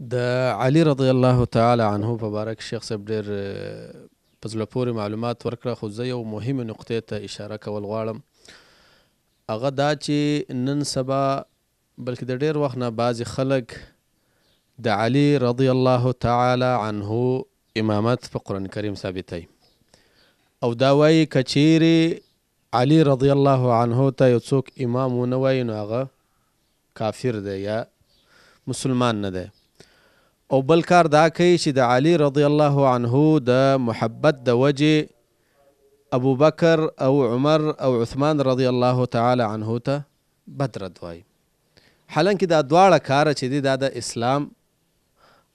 د علي رضی الله تعالی عنه په باره کې شیخ صاحب ډېر په زړه پورې معلومات ورکړه خو زه یو مهمې نقطې ته اشاره کول غواړم هغه دا چې نن سبا بلکې د ډېر وخت نه بعضې خلک د علي رضی الله تعالی عنه امامت په قرآن کریم ثابتوي او دا وایي که چیرې علي رضی الله عنه ته یو څوک امام ونه وایي نو هغه کافر دی یا مسلمان نه دی او بل کار دا کوي چې د علي رضی الله عنه د محبت د وجه ابو بکر او عمر او عثمان رضی الله تعالی عنه ته بدر دوای حالانکه دا دواړه کار چې دی دا د اسلام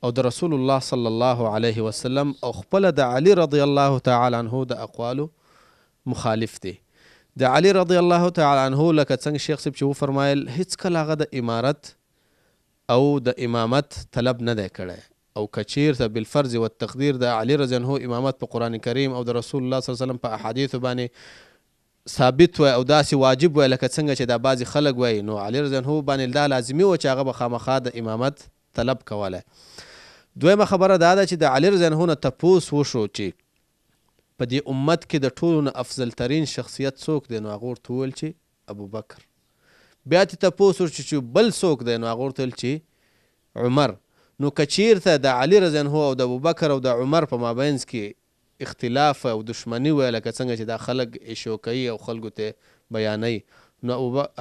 او د رسول الله صلی الله علیه وسلم او خپل د علي رضی الله تعالی عنه د اقوالو مخالف دی د علي رضی الله تعالی عنه لکه څنګه شیخ صاحب چې فرمایل هیڅ کله هغه د امارت او د امامت طلب نه دی کړی او کچیر ته بالفرض و تقدیر د علی رضی الله امامت په قران کریم او د رسول الله صلی الله علیه وسلم په احادیث باندې ثابت و او داسې واجب و لکه څنګه چې دا بعضی خلک وای نو علی رضی الله باندې دا لازمی و چې هغه به خامخا د امامت طلب کوله دویمه خبره دا ده چې د علی رضی الله نه تپوس وشو چې په دې امت کې د ټولو نه افضل ترین شخصیت څوک دی نو هغه ورته وویل چې ابوبکر بیا ته تپوس چې بل څوک دی نو هغه ورته چې عمر نو کچیر ته د علي رضی الله او د ابوبکر او د عمر په مابینس کې اختلاف او دشمنی و لکه څنګه چې دا خلک ایشو کوي او خلکو ته بیانوي نو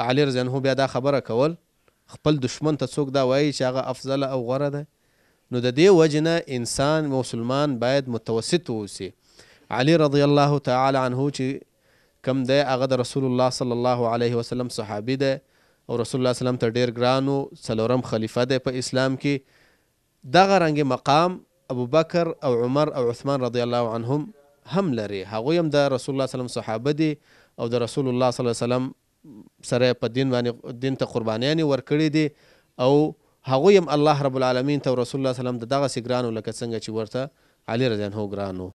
علي رضی الله بیا دا خبره کول خپل دشمن ته څوک دا وایي چې هغه افضل او غوره ده نو د دې وجنه انسان مسلمان باید متوسط اوسي علي رضی الله تعالی عنه چې کم دی هغه د رسول الله صلی الله علیه وسلم صحابي ده او رسول الله سلام ته ډیر ګرانو څلورم خلیفہ دی په اسلام کې دغه رنګ مقام ابو بکر او عمر او عثمان رضی الله عنهم هم لري هغه هم د رسول الله سلام صحابه دي او د رسول الله صلی الله وسلم سره په دین باندې دین ته قربانیان ورکړي دي او هغه هم الله رب العالمین ته رسول الله سلام دغه سګرانو لکه څنګه چې ورته علی رضی الله عنه ګرانو